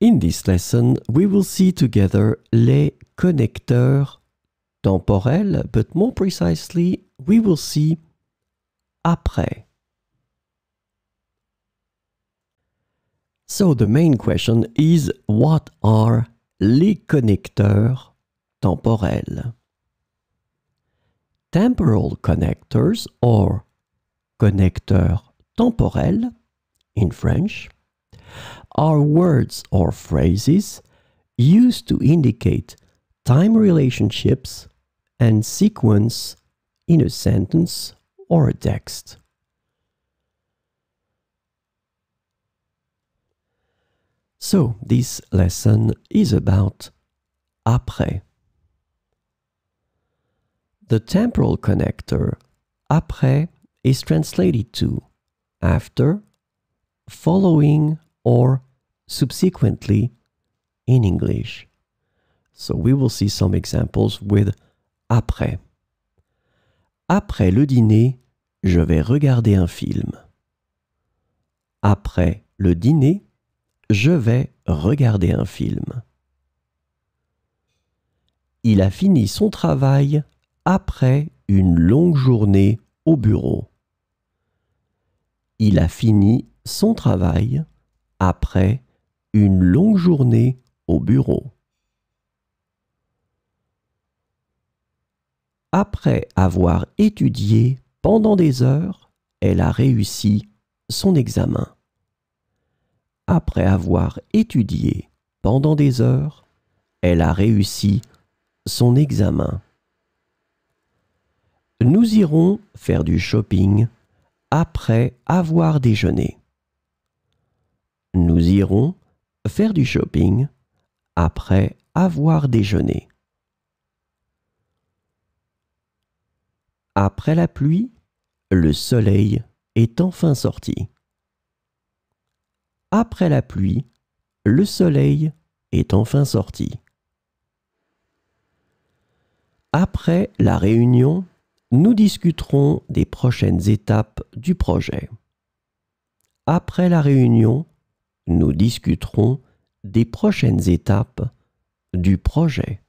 In this lesson, we will see together les connecteurs temporels, but more precisely, we will see après. So the main question is what are les connecteurs temporels? Temporal connectors or connecteurs temporels in French are words or phrases used to indicate time relationships and sequence in a sentence or a text. So, this lesson is about après. The temporal connector après is translated to after, following, or subsequently in English. So we will see some examples with après. Après le dîner, je vais regarder un film. Après le dîner, je vais regarder un film. Il a fini son travail après une longue journée au bureau. Il a fini son travail après une longue journée au bureau. Après avoir étudié pendant des heures, elle a réussi son examen. Après avoir étudié pendant des heures, elle a réussi son examen. Nous irons faire du shopping après avoir déjeuné nous irons faire du shopping après avoir déjeuné. Après la pluie, le soleil est enfin sorti. Après la pluie, le soleil est enfin sorti. Après la réunion, nous discuterons des prochaines étapes du projet. Après la réunion, nous discuterons des prochaines étapes du projet.